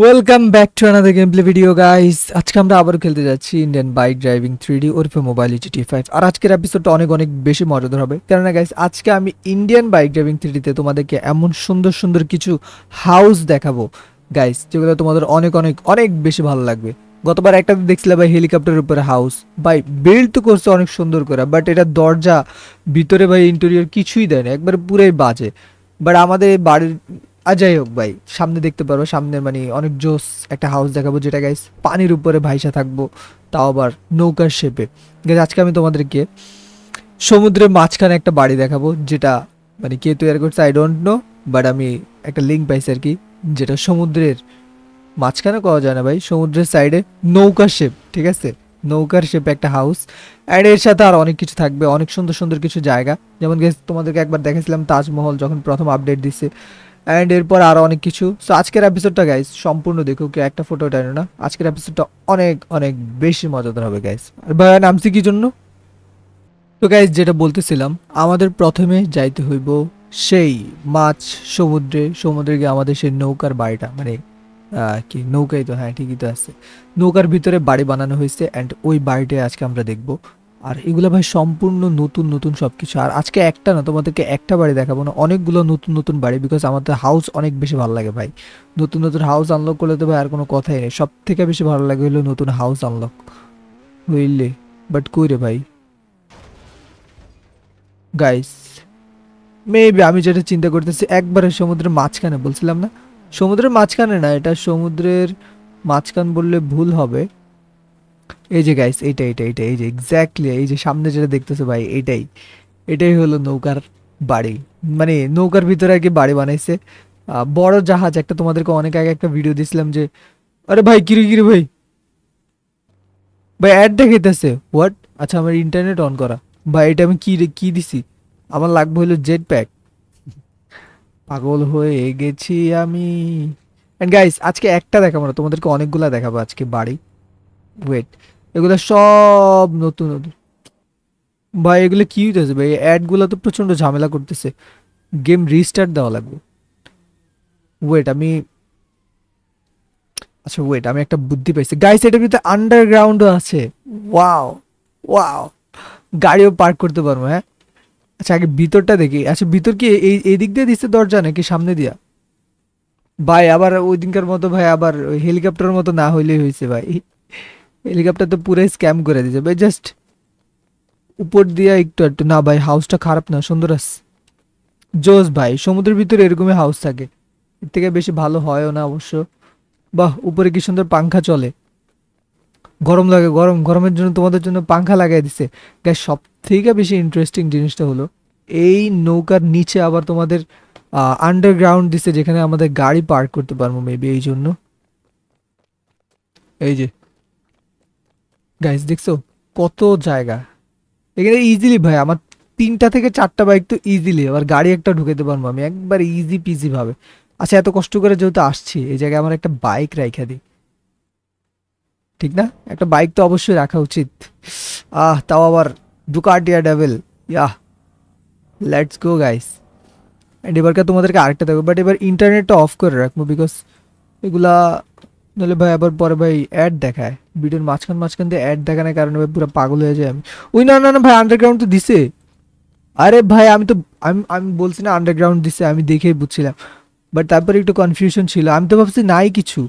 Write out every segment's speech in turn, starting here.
welcome back to another gameplay video guys আজকে আমরা আবার খেলতে যাচ্ছি Indian bike driving three D ওরফে মোবাইল জিটি ফাইভ আর আজকের এপিসোডটা অনেক অনেক বেশি মজাদার হবে কেননা গাইস আজকে আমি ইন্ডিয়ান বাইক ড্রাইভিং থ্রি ডিতে তোমাদেরকে এমন সুন্দর সুন্দর কিছু হাউস দেখাবো গাইস যেগুলো তোমাদের অনেক অনেক অনেক বেশি ভালো লাগবে গতবার একটা দেখছিলাম ভাই হেলিকপ্টারের উপরে হাউস ভাই বিল্ড তো করছে অনেক সুন্দর করে বাট এটা দরজা ভিতরে ভাই ইন্টেরিয়র কিছুই দেয় না একবার পুরাই বাজে বাট আমাদের বাড়ির আর যাই হোক ভাই সামনে দেখতে পারো সামনে মানে অনেক জোস একটা হাউস দেখাবো যেটা গাইস পানির উপরে ভাইসা থাকবো তাও আবার নৌকার শেপে গাছ আজকে আমি তোমাদেরকে সমুদ্রের মাঝখানে একটা বাড়ি দেখাবো যেটা মানে কে তৈরি করছে আই ডোন্ট নো বাট আমি একটা লিঙ্ক পাইছি আর কি যেটা সমুদ্রের মাঝখানে করা যায় না ভাই সমুদ্রের সাইডে নৌকার শেপ ঠিক আছে নৌকার শেপে একটা হাউস অ্যান্ড এর সাথে আর অনেক কিছু থাকবে অনেক সুন্দর সুন্দর কিছু জায়গা যেমন তোমাদেরকে একবার দেখেছিলাম তাজমহল যখন প্রথম আপডেট দিছে অ্যান্ড এরপর আরও অনেক কিছু সো আজকের এপিসোডটা গাইজ সম্পূর্ণ দেখো কেউ একটা ফটো টানো না আজকের এপিসোডটা অনেক অনেক বেশি মজাদার হবে গাইজ আর ভাইয়া নামছি কি জন্য তো গাইজ যেটা বলতেছিলাম আমাদের প্রথমে যাইতে হইব সেই মাছ সমুদ্রে সমুদ্রে গিয়ে আমাদের সেই নৌকার বাড়িটা মানে কি নৌকাই তো হ্যাঁ ঠিকই তো আছে নৌকার ভিতরে বাড়ি বানানো হয়েছে অ্যান্ড ওই বাড়িটাই আজকে আমরা দেখবো আর এগুলো ভাই সম্পূর্ণ নতুন নতুন সব কিছু আর আজকে একটা না তোমাদেরকে একটা বাড়ি দেখাবো না অনেকগুলো নতুন নতুন বাড়ি বিকজ আমাদের হাউস অনেক বেশি ভালো লাগে ভাই নতুন নতুন হাউস আনলক করলে তো ভাই আর কোনো কথাই নেই সব থেকে বেশি ভালো লাগে হলো নতুন হাউস আনলক বুঝলে বাট কই রে ভাই গাইস মেবি আমি যেটা চিন্তা করতেছি একবারে সমুদ্রের মাঝখানে বলছিলাম না সমুদ্রের মাঝখানে না এটা সমুদ্রের মাঝখান বললে ভুল হবে এই যে গাইস এইটা এইটা এইটা এই যে এক্স্যাক্টলি এই যে সামনে যেটা দেখতেছো ভাই এটাই এটাই হলো নৌকার বাড়ি মানে নৌকার ভিতরে আর কি বাড়ি বানাইছে বড় জাহাজ একটা তোমাদেরকে অনেক আগে একটা ভিডিও দিছিলাম যে আরে ভাই কিরে কিরে ভাই ভাই অ্যাড দেখাইতেছে হোয়াট আচ্ছা আমার ইন্টারনেট অন করা ভাই এটা আমি কি কি দিছি আমার লাগবে হলো জেট প্যাক পাগল হয়ে গেছি আমি অ্যান্ড গাইস আজকে একটা দেখাবো না তোমাদেরকে অনেকগুলা দেখাবো আজকে বাড়ি ওয়েট এগুলো সব নতুন নতুন ভাই এগুলো কি হইতেছে ভাই অ্যাডগুলো তো প্রচণ্ড ঝামেলা করতেছে গেম রিস্টার্ট দেওয়া লাগবে ওয়েট আমি আচ্ছা ওয়েট আমি একটা বুদ্ধি পাইছি গাইস এটার ভিতরে আন্ডারগ্রাউন্ডও আছে ওয়াও ওয়াও গাড়িও পার্ক করতে পারবো হ্যাঁ আচ্ছা আগে ভিতরটা দেখি আচ্ছা ভিতর কি এই এদিক দিয়ে দিচ্ছে দরজা নাকি সামনে দিয়া ভাই আবার ওই দিনকার মতো ভাই আবার হেলিকপ্টারের মতো না হইলেই হয়েছে ভাই হেলিকপ্টার তো পুরো স্ক্যাম করে দিয়েছে ভাই জাস্ট উপর দিয়ে একটু একটু না ভাই হাউসটা খারাপ না সুন্দর আস জোস ভাই সমুদ্রের ভিতরে এরকমই হাউস থাকে এর থেকে বেশি ভালো হয়ও না অবশ্য বাহ উপরে কি সুন্দর পাংখা চলে গরম লাগে গরম গরমের জন্য তোমাদের জন্য পাংখা লাগাই দিছে গাই সব থেকে বেশি ইন্টারেস্টিং জিনিসটা হলো এই নৌকার নিচে আবার তোমাদের আন্ডারগ্রাউন্ড দিছে যেখানে আমাদের গাড়ি পার্ক করতে পারবো মেবি এই জন্য এই যে গাইজ দেখছো কত জায়গা এখানে ইজিলি ভাই আমার তিনটা থেকে চারটা বাইক তো ইজিলি আবার গাড়ি একটা ঢুকেতে পারবো আমি একবার ইজি পিজি ভাবে আচ্ছা এত কষ্ট করে যেহেতু আসছি এই জায়গায় আমার একটা বাইক রাইখা দিই ঠিক না একটা বাইক তো অবশ্যই রাখা উচিত আহ তাও আবার ডুকাটিয়া double yeah let's go guys and এবারকে তোমাদেরকে আরেকটা দেখো বাট এবার ইন্টারনেটটা অফ করে রাখবো বিকজ এগুলা নাহলে ভাই আবার পরে ভাই অ্যাড দেখায় ভিডিওর মাঝখান মাঝখান দিয়ে অ্যাড দেখানোর কারণে ভাই পুরো পাগল হয়ে যায় আমি ওই না না না ভাই আন্ডারগ্রাউন্ড তো দিছে আরে ভাই আমি তো আমি আমি বলছি না আন্ডারগ্রাউন্ড দিছে আমি দেখেই বুঝছিলাম বাট তারপরে একটু কনফিউশন ছিল আমি তো ভাবছি নাই কিছু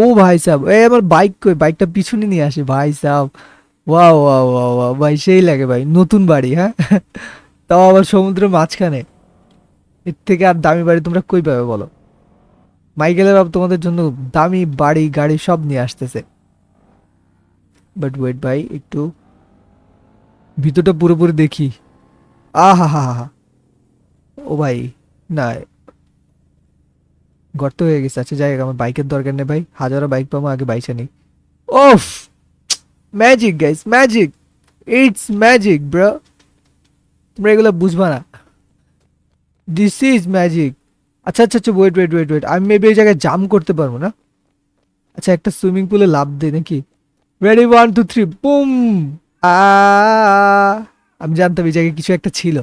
ও ভাই সাহেব এ আমার বাইক কই বাইকটা পিছনে নিয়ে আসে ভাই সাহেব ওয়া ওয়া ওয়া ওয়া ভাই সেই লাগে ভাই নতুন বাড়ি হ্যাঁ তাও আবার সমুদ্রের মাঝখানে এর থেকে আর দামি বাড়ি তোমরা কই পাবে বলো মাইকেলের বাবু তোমাদের জন্য দামি বাড়ি গাড়ি সব নিয়ে আসতেছে বাট ওয়েট ভাই একটু ভিতরটা পুরোপুরি দেখি আ হা হা হা ও ভাই না গর্ত হয়ে গেছে আচ্ছা যাই আমার বাইকের দরকার নেই ভাই হাজারো বাইক পাবো আগে বাইসে নেই ওফ magic guys magic it's magic bro তোমরা এগুলো বুঝবা না দিস ইজ ম্যাজিক আচ্ছা আচ্ছা আচ্ছা ওয়েট ওয়েট ওয়েট ওয়েট আমি মেবি এই জায়গায় জাম করতে পারবো না আচ্ছা একটা সুইমিং পুলে লাভ দেয় নাকি ready one two three boom আমি জানতাম এই জায়গায় কিছু একটা ছিল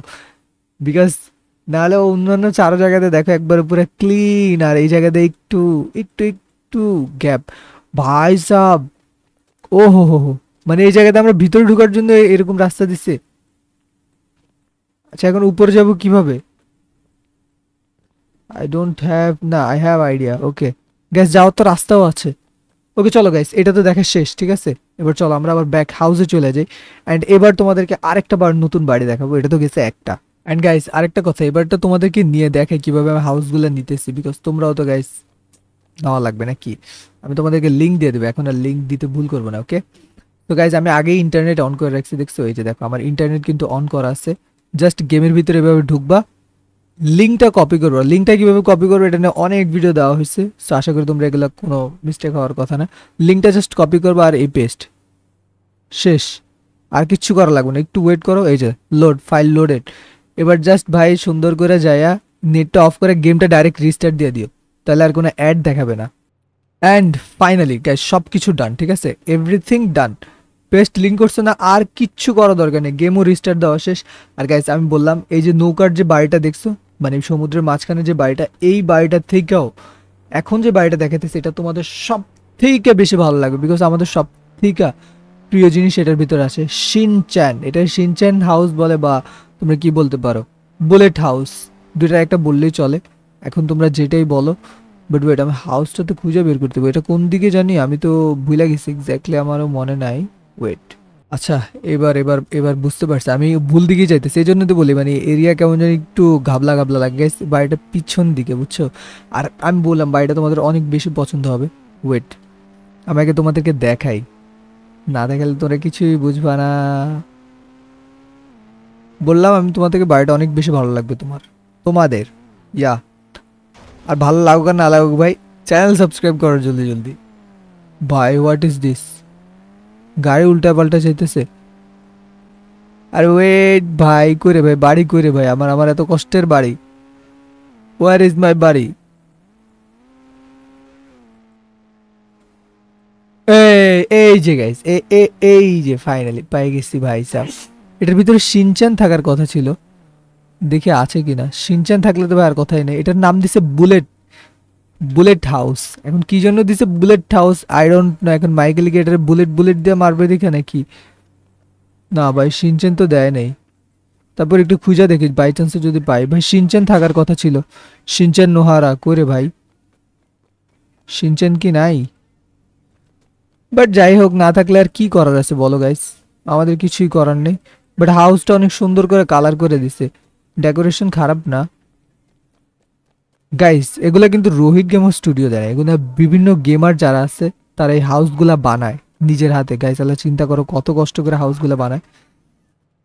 বিকজ নাহলে অন্যান্য চারো জায়গাতে দেখো একবার পুরো ক্লিন আর এই জায়গাতে একটু একটু একটু গ্যাপ ভাই সাব ও হো হো মানে এই জায়গাতে আমরা ভিতরে ঢুকার জন্য এরকম রাস্তা দিচ্ছে আচ্ছা এখন উপরে যাব কিভাবে আই ডোন্ট হ্যাভ না I have idea okay gas যাওয়ার তো রাস্তাও আছে ওকে চলো গাইস এটা তো দেখা শেষ ঠিক আছে এবার চলো আমরা আবার ব্যাক হাউসে চলে যাই অ্যান্ড এবার তোমাদেরকে আরেকটা বার নতুন বাড়ি দেখাবো এটা তো গেছে একটা অ্যান্ড গাইস আরেকটা কথা এবারটা তোমাদেরকে নিয়ে দেখে কীভাবে আমি হাউসগুলো নিতেছি বিকজ তোমরাও তো গাইস নেওয়া লাগবে না কি আমি তোমাদেরকে লিঙ্ক দিয়ে দেবো এখন আর লিঙ্ক দিতে ভুল করবো না ওকে তো গাইজ আমি আগেই ইন্টারনেট অন করে রাখছি দেখছো এই যে দেখো আমার ইন্টারনেট কিন্তু অন করা আছে জাস্ট গেমের ভিতরে এভাবে ঢুকবা লিঙ্কটা কপি করবো লিঙ্কটা কীভাবে কপি করবো এটা নিয়ে অনেক ভিডিও দেওয়া হয়েছে সো আশা করি তোমরা এগুলো কোনো মিস্টেক হওয়ার কথা না লিঙ্কটা জাস্ট কপি করবো আর এই পেস্ট শেষ আর কিচ্ছু করা লাগবে না একটু ওয়েট করো এই যে লোড ফাইল লোডেড এবার জাস্ট ভাই সুন্দর করে যায়া নেটটা অফ করে গেমটা ডাইরেক্ট রিস্টার্ট দিয়ে দিও তাহলে আর কোনো অ্যাড দেখাবে না অ্যান্ড ফাইনালি গ্যাস সব কিছু ডান ঠিক আছে এভরিথিং ডান পেস্ট লিঙ্ক করছে না আর কিচ্ছু করা দরকার নেই গেমও রিস্টার্ট দেওয়া শেষ আর গ্যাস আমি বললাম এই যে নৌকার যে বাড়িটা দেখছো মানে সমুদ্রের মাঝখানে যে বাড়িটা এই বাড়িটার থেকেও এখন যে বাড়িটা দেখাতে সেটা তোমাদের সব থেকে বেশি ভালো লাগবে বিকজ আমাদের সব থেকে প্রিয় জিনিস এটার ভিতরে আছে শিনচ্যান এটা শিনচ্যান হাউস বলে বা তোমরা কি বলতে পারো বুলেট হাউস দুটা একটা বললেই চলে এখন তোমরা যেটাই বলো বাট ওয়েট আমি হাউসটা তো খুঁজে বের করতে হবে এটা কোন দিকে জানি আমি তো ভুলে গেছি এক্স্যাক্টলি আমারও মনে নাই ওয়েট আচ্ছা এবার এবার এবার বুঝতে পারছি আমি ভুল দিকে যাইতে সেই জন্য তো বলি মানে এরিয়া কেমন যেন একটু ঘাবলা ঘাবলা লাগে বাড়িটা পিছন দিকে বুঝছো আর আমি বললাম বাড়িটা তোমাদের অনেক বেশি পছন্দ হবে ওয়েট আমাকে তোমাদেরকে দেখাই না দেখালে তোমরা কিছুই বুঝবা না বললাম আমি তোমাদেরকে বাড়িটা অনেক বেশি ভালো লাগবে তোমার তোমাদের ইয়া আর ভালো লাগুক আর না লাগুক ভাই চ্যানেল সাবস্ক্রাইব করো জলদি জলদি ভাই হোয়াট ইজ দিস গাড়ি উল্টা পাল্টা চাইতেছে আর ওয়েট ভাই করে ভাই বাড়ি করে ভাই আমার আমার এত কষ্টের বাড়ি ওয়ার ইজ মাই বাড়ি এই যে গাইস এই যে ফাইনালি পাই গেছি ভাই সাহ এটার ভিতরে সিনচান থাকার কথা ছিল দেখে আছে কিনা সিনচান থাকলে তো ভাই আর কথাই নেই এটার নাম দিছে বুলেট বুলেট হাউস এখন কি জন্য দিছে বুলেট হাউস আয়রন না এখন মাইকেল গেটারে বুলেট বুলেট দিয়ে মারবে দেখে নাকি না ভাই সিনচেন তো দেয় নাই তারপর একটু খুঁজে দেখি বাই চান্সে যদি পাই ভাই সিনচেন থাকার কথা ছিল সিনচেন নোহারা করে ভাই সিনচেন কি নাই বাট যাই হোক না থাকলে আর কি করার আছে বলো গাইস আমাদের কিছুই করার নেই বাট হাউসটা অনেক সুন্দর করে কালার করে দিছে ডেকোরেশন খারাপ না গাইস এগুলো কিন্তু রোহিত গেমার স্টুডিও দেয় এগুলো বিভিন্ন গেমার যারা আছে তারা এই হাউসগুলা বানায় নিজের হাতে গাইস আল্লাহ চিন্তা করো কত কষ্ট করে হাউসগুলো বানায়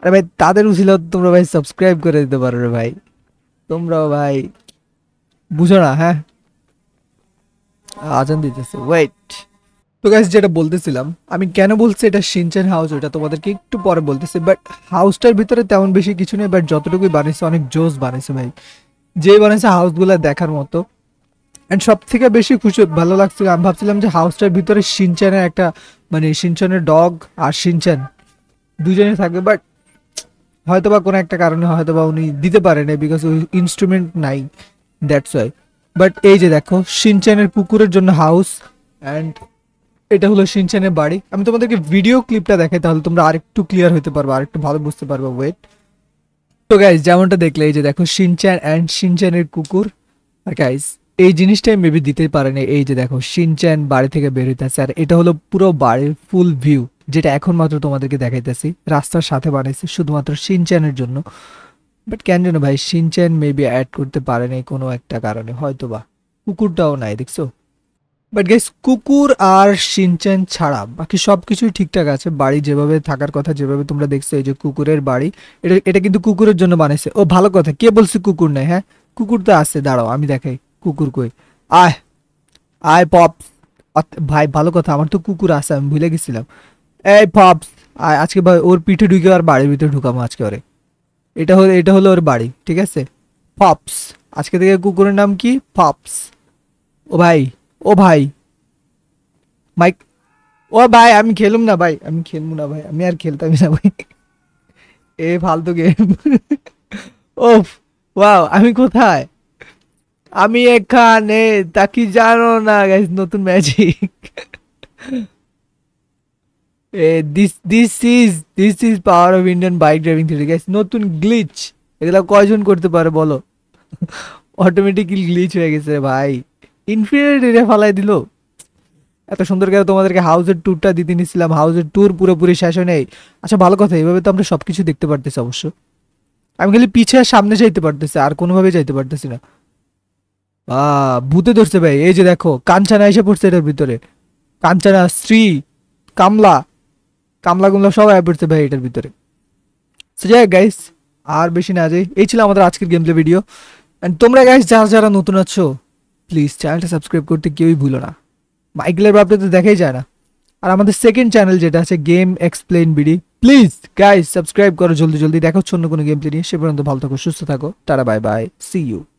আরে ভাই তাদের উচিল তোমরা ভাই সাবস্ক্রাইব করে দিতে পারো রে ভাই তোমরা ভাই বুঝো না হ্যাঁ আজান দিতেছে ওয়েট তো গাইস যেটা বলতেছিলাম আমি কেন বলছি এটা সিনচেন হাউস ওটা তোমাদেরকে একটু পরে বলতেছি বাট হাউসটার ভিতরে তেমন বেশি কিছু নেই বাট যতটুকুই বানিয়েছে অনেক জোস বানিয়েছে ভাই যে বানাইছে হাউসগুলো দেখার মতো অ্যান্ড সব থেকে বেশি খুশি ভালো লাগছিল আমি ভাবছিলাম যে হাউসটার ভিতরে সিনচানের একটা মানে সিনচানের ডগ আর সিনচান দুজনে থাকে বাট হয়তো বা কোনো একটা কারণে হয়তো বা উনি দিতে পারে না বিকজ ওই ইনস্ট্রুমেন্ট নাই দ্যাটস ওয়াই বাট এই যে দেখো সিনচানের পুকুরের জন্য হাউস অ্যান্ড এটা হলো সিনচানের বাড়ি আমি তোমাদেরকে ভিডিও ক্লিপটা দেখাই তাহলে তোমরা আরেকটু ক্লিয়ার হতে পারবে আরেকটু ভালো বুঝতে পারবে ওয়েট তো গাইজ যেমনটা দেখলে এই যে দেখো সিনচ্যান অ্যান্ড সিনচ্যানের কুকুর আর গাইজ এই জিনিসটাই মেবি দিতে পারেনি এই যে দেখো সিনচ্যান বাড়ি থেকে বের হইতেছে আর এটা হলো পুরো বাড়ির ফুল ভিউ যেটা এখন মাত্র তোমাদেরকে দেখাইতেছি রাস্তার সাথে বানাইছে শুধুমাত্র সিনচ্যানের জন্য বাট কেন জানো ভাই সিনচ্যান মেবি অ্যাড করতে পারেনি কোনো একটা কারণে হয়তো বা কুকুরটাও নাই দেখছো বাট গাইস কুকুর আর সিনচেন ছাড়া বাকি সব কিছুই ঠিকঠাক আছে বাড়ি যেভাবে থাকার কথা যেভাবে তোমরা দেখছো এই যে কুকুরের বাড়ি এটা এটা কিন্তু কুকুরের জন্য বানাইছে ও ভালো কথা কে বলছে কুকুর নেই হ্যাঁ কুকুর তো আছে দাঁড়াও আমি দেখাই কুকুর কই আয় আয় পপস ভাই ভালো কথা আমার তো কুকুর আছে আমি ভুলে গেছিলাম এই পপ আয় আজকে ভাই ওর পিঠে ঢুকে আর বাড়ির ভিতরে ঢুকাবো আজকে ওরে এটা হলো এটা হলো ওর বাড়ি ঠিক আছে পপস আজকে থেকে কুকুরের নাম কি পপস ও ভাই ও ভাই মাইক ও ভাই আমি খেলুম না ভাই আমি খেলব না ভাই আমি আর খেলতামই না ভাই এ ফালতু গেম ও ওয়াও আমি কোথায় আমি এখানে তা কি জানো না গাইস নতুন magic a this this is this is power of Indian bike driving theory guys নতুন গ্লিচ এগুলো কয়জন করতে পারে বলো অটোমেটিক্যালি গ্লিচ হয়ে গেছে ভাই ইনফিনিটি ফালাই দিল এত সুন্দর করে তোমাদেরকে হাউজের ট্যুরটা দিতে নিয়েছিলাম হাউজের ট্যুর পুরোপুরি শেষ হয় নাই আচ্ছা ভালো কথা এইভাবে তো আমরা সব কিছু দেখতে পারতেছি অবশ্য আমি খালি পিছে আর সামনে যাইতে পারতেছি আর কোনোভাবে যাইতে পারতেছি না বা ভূতে ধরছে ভাই এই যে দেখো কাঞ্চানা এসে পড়ছে এটার ভিতরে কাঞ্চানা স্ত্রী কামলা কামলা গুমলা সবাই পড়ছে ভাই এটার ভিতরে যাই গাইস আর বেশি না যাই এই ছিল আমাদের আজকের গেমপ্লে ভিডিও অ্যান্ড তোমরা গাইস যারা যারা নতুন আছো প্লিজ চ্যানেলটা সাবস্ক্রাইব করতে কেউই ভুলো না মাইকেলের বাপটা তো দেখাই যায় না আর আমাদের সেকেন্ড চ্যানেল যেটা আছে game explain BD please guys subscribe করো জলদি জলদি দেখো অন্য কোনো গেম প্লে নিয়ে সে পর্যন্ত ভালো থাকো সুস্থ থাকো তারা বাই বাই সি ইউ